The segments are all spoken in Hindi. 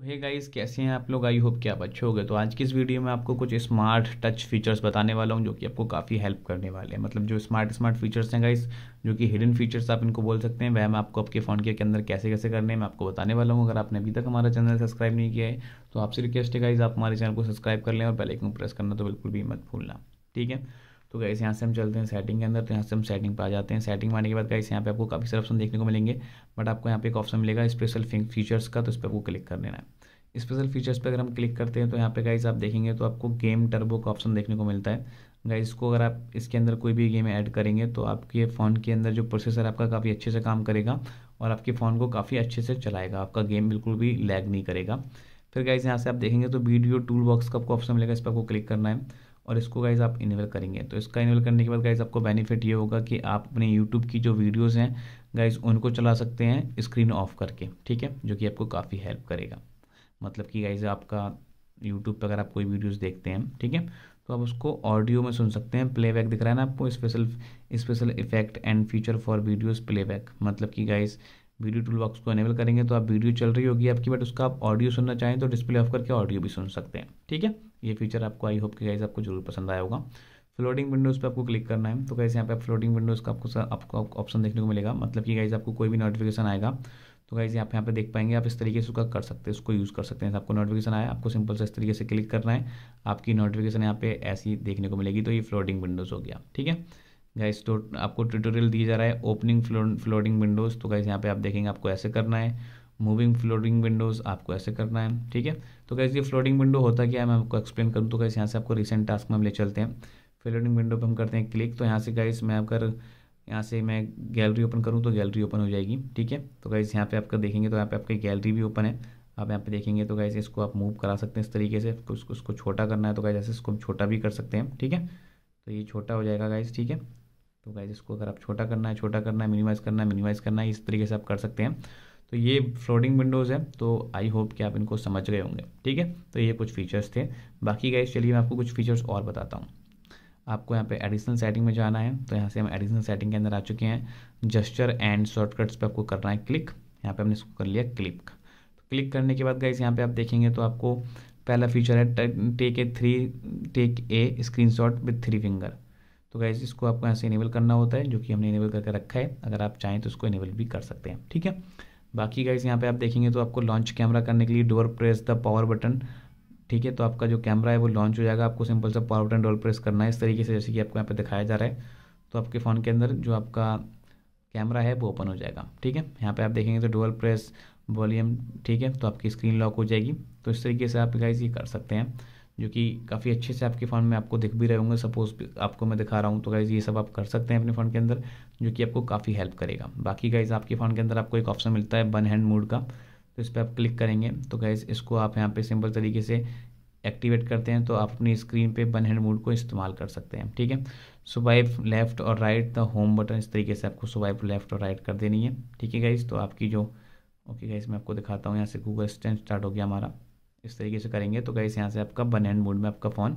तो हे गाइस कैसे हैं आप लोग आई होप कि आप अच्छे होंगे तो आज की इस वीडियो में आपको कुछ स्मार्ट टच फीचर्स बताने वाला हूं जो कि आपको काफ़ी हेल्प करने वाले हैं मतलब जो स्मार्ट स्मार्ट फीचर्स हैं गाइस जो कि हिडन फीचर्स आप इनको बोल सकते हैं वह मैं आपको आपके फ़ोन के अंदर कैसे कैसे करने मैं आपको बताने वाला हूँ अगर आपने अभी तक हमारा चैनल सब्सक्राइब नहीं किया है तो आपसे रिक्वेस्ट है गाइज़ आप हमारे चैनल को सब्सक्राइब कर लें और बेलाइकन प्रेस करना तो बिल्कुल भी मत भूलना ठीक है तो गैस यहाँ से हम चलते हैं सेटिंग के अंदर तो यहाँ से हम सेटिंग पर आ जाते हैं सेटिंग आने के बाद गाइस यहाँ पे आपको काफ़ी सारे ऑप्शन देखने को मिलेंगे बट आपको यहाँ पे एक ऑप्शन मिलेगा स्पेशल फीचर्स का तो इस पर आपको क्लिक कर देना है स्पेशल फीचर्स पर अगर हम क्लिक करते हैं तो यहाँ पे गाइस आप देखेंगे तो आपको गेम टर्बो का ऑप्शन देखने को मिलता है गाइस को अगर आप इसके अंदर कोई भी गेम ऐड करेंगे तो आपके फ़ोन के अंदर जो प्रोसेसर आपका काफ़ी अच्छे से काम करेगा और आपके फ़ोन को काफ़ी अच्छे से चलाएगा आपका गेम बिल्कुल भी लैग नहीं करेगा फिर गाइज यहाँ से आप देखेंगे तो वीडियो टूल बॉक्स का आपको ऑप्शन मिलेगा इस पर आपको क्लिक करना है और इसको गाइज आप इनेबल करेंगे तो इसका इनेबल करने के बाद गाइज आपको बेनिफिट ये होगा कि आप अपने यूट्यूब की जो वीडियोज़ हैं गाइज उनको चला सकते हैं स्क्रीन ऑफ करके ठीक है जो कि आपको काफ़ी हेल्प करेगा मतलब कि गाइज आपका यूट्यूब पर अगर आप कोई वीडियोज़ देखते हैं ठीक है तो आप उसको ऑडियो में सुन सकते हैं प्लेबैक दिख रहा है ना आपको special special effect and feature for videos playback मतलब कि गाइस वीडियो टूल बॉक्स को एनेबल करेंगे तो आप वीडियो चल रही होगी आपकी बट उसका आप ऑडियो सुनना चाहें तो डिस्प्ले ऑफ करके ऑडियो भी सुन सकते हैं ठीक है ये फीचर आपको आई होप कि गाइज आपको जरूर पसंद आया होगा फ्लोटिंग विंडोज़ पे आपको क्लिक करना है तो गाइज़ यहाँ पे फ्लोटिंग विंडोज़ का आपको आपको ऑप्शन देखने को मिलेगा मतलब कि गाइज़ आपको कोई भी नोटिफिकेशन आएगा तो गाइज़ यहाँ पे यहाँ पे देख पाएंगे आप इस तरीके से उसका कर सकते हैं उसको यूज़ कर सकते हैं आपको नोटिफिकेशन आया आपको सिंपल से इस तरीके से क्लिक करना है आपकी नोटिफिकेशन यहाँ पे ऐसी देखने को मिलेगी तो ये फ्लोटिंग विंडोज़ हो गया ठीक है गाइस तो आपको ट्यूटोरियल दिया जा रहा है ओपनिंग फ्लोटिंग विंडोज़ तो गाइस यहाँ पे आप देखेंगे आपको ऐसे करना है मूविंग फ्लोटिंग विंडोज़ आपको ऐसे करना है ठीक है तो कैसे ये फ्लोटिंग विंडो होता क्या है मैं आपको एक्सप्लेन करूँ तो कैसे यहाँ से आपको रिसेंट टास्क में हम ले चलते हैं फ्लोटिंग विंडो पर हम करते हैं क्लिक तो यहाँ से गाइस मैं अगर यहाँ से मैं गैलरी ओपन करूँ तो गैलरी ओपन हो जाएगी ठीक है तो गाइस यहाँ पर आपका देखेंगे तो यहाँ पर आपकी गैलरी भी ओपन है आप यहाँ पर देखेंगे तो गाइस इसको आप मूव करा सकते हैं इस तरीके से तो उसको उसको छोटा करना है तो गाइस ऐसे इसको हम छोटा भी कर सकते हैं ठीक है तो ये छोटा हो जाएगा गाइस ठीक है तो गाइज इसको अगर आप छोटा करना है छोटा करना है मिनिमाइज़ करना है मिनिमाइज़ करना है इस तरीके से आप कर सकते हैं तो ये फ्लोटिंग विंडोज़ है तो आई होप कि आप इनको समझ गए होंगे ठीक है तो ये कुछ फीचर्स थे बाकी गाइज चलिए मैं आपको कुछ फीचर्स और बताता हूँ आपको यहाँ पे एडिशनल सेटिंग में जाना है तो यहाँ से हम एडिशनल सेटिंग के अंदर आ चुके हैं जस्चर एंड शॉर्टकट्स पे आपको करना है क्लिक यहाँ पे हमने इसको कर लिया क्लिक तो क्लिक करने के बाद गाइस यहाँ पे आप देखेंगे तो आपको पहला फीचर है take a three take a screen shot with three finger तो गैस इसको आपको यहाँ से इनेबल करना होता है जो कि हमने इनेबल करके रखा है अगर आप चाहें तो इसको इनेबल भी कर सकते हैं ठीक है बाकी गैस यहाँ पे आप देखेंगे तो आपको लॉन्च कैमरा करने के लिए डोर प्रेस द पावर बटन ठीक है तो आपका जो कैमरा है वो लॉन्च हो जाएगा आपको सिंपल सा पावर बटन डोर प्रेस करना है इस तरीके से जैसे कि आपको यहाँ पर दिखाया जा रहा है तो आपके फ़ोन के अंदर जो आपका कैमरा है वो ओपन हो जाएगा ठीक है यहाँ पर आप देखेंगे तो डोर प्रेस वॉल्यूम ठीक है तो आपकी स्क्रीन लॉक हो जाएगी तो इस तरीके से आप गाइज ये कर सकते हैं जो कि काफ़ी अच्छे से आपके फ़ंड में आपको दिख भी रहे होंगे सपोज आपको मैं दिखा रहा हूँ तो गाइज़ ये सब आप कर सकते हैं अपने फ़ंड के अंदर जो कि आपको काफ़ी हेल्प करेगा बाकी गाइज़ आपके फ़ंड के अंदर आपको एक ऑप्शन मिलता है वन हैंड मोड का तो इस पर आप क्लिक करेंगे तो गाइज़ इसको आप यहाँ पर सिंपल तरीके से एक्टिवेट करते हैं तो आप अपनी स्क्रीन पे वन हैंड मोड को इस्तेमाल कर सकते हैं ठीक है स्वाइप लेफ्ट और राइट द होम बटन इस तरीके से आपको स्वाइप लेफ्ट और राइट कर देनी है ठीक है गाइज तो आपकी जो ओके गाइज मैं आपको दिखाता हूँ यहाँ से गूगल स्टैंड स्टार्ट हो गया हमारा इस तरीके से करेंगे तो गाइस यहाँ से आपका वन हैंड मोड में आपका फ़ोन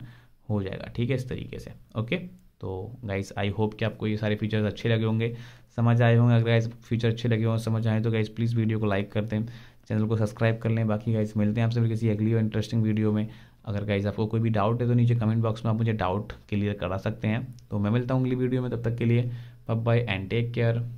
हो जाएगा ठीक है इस तरीके से ओके तो गाइस आई होप कि आपको ये सारे फीचर्स अच्छे लगे होंगे समझ आए होंगे अगर गाइस फीचर अच्छे लगे होंगे समझ आए तो गाइस प्लीज़ वीडियो को लाइक कर दें चैनल को सब्सक्राइब कर लें बाकी गाइस मिलते हैं आपसे फिर किसी अगली और इंटरेस्टिंग वीडियो में अगर गाइज आपको कोई भी डाउट है तो नीचे कमेंट बॉक्स में आप मुझे डाउट क्लियर करा सकते हैं तो मैं मिलता हूँ अगली वीडियो में तब तक के लिए bye bye and take care